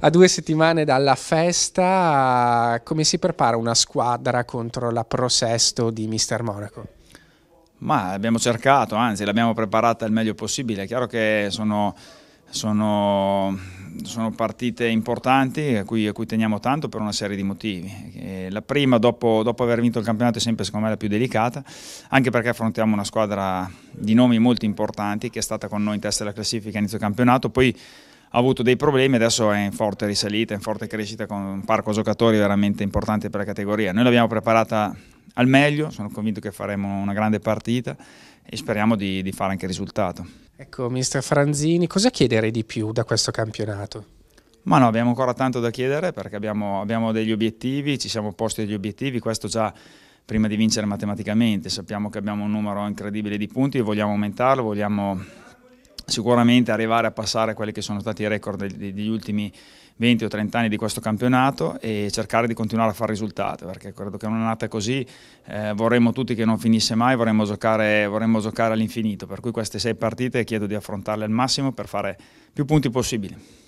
A due settimane dalla festa, come si prepara una squadra contro la Pro Sesto di Mister Monaco? Ma abbiamo cercato, anzi l'abbiamo preparata il meglio possibile. È chiaro che sono, sono, sono partite importanti a cui, a cui, teniamo tanto per una serie di motivi. E la prima, dopo, dopo, aver vinto il campionato, è sempre secondo me la più delicata, anche perché affrontiamo una squadra di nomi molto importanti che è stata con noi in testa della classifica a inizio campionato. Poi ha avuto dei problemi, adesso è in forte risalita, in forte crescita con un parco giocatori veramente importante per la categoria. Noi l'abbiamo preparata al meglio, sono convinto che faremo una grande partita e speriamo di, di fare anche risultato. Ecco, mister Franzini, cosa chiedere di più da questo campionato? Ma no, abbiamo ancora tanto da chiedere perché abbiamo, abbiamo degli obiettivi, ci siamo posti degli obiettivi, questo già prima di vincere matematicamente, sappiamo che abbiamo un numero incredibile di punti e vogliamo aumentarlo, vogliamo sicuramente arrivare a passare quelli che sono stati i record degli ultimi 20 o 30 anni di questo campionato e cercare di continuare a fare risultati perché credo che un'annata così eh, vorremmo tutti che non finisse mai, vorremmo giocare, vorremmo giocare all'infinito, per cui queste sei partite chiedo di affrontarle al massimo per fare più punti possibili.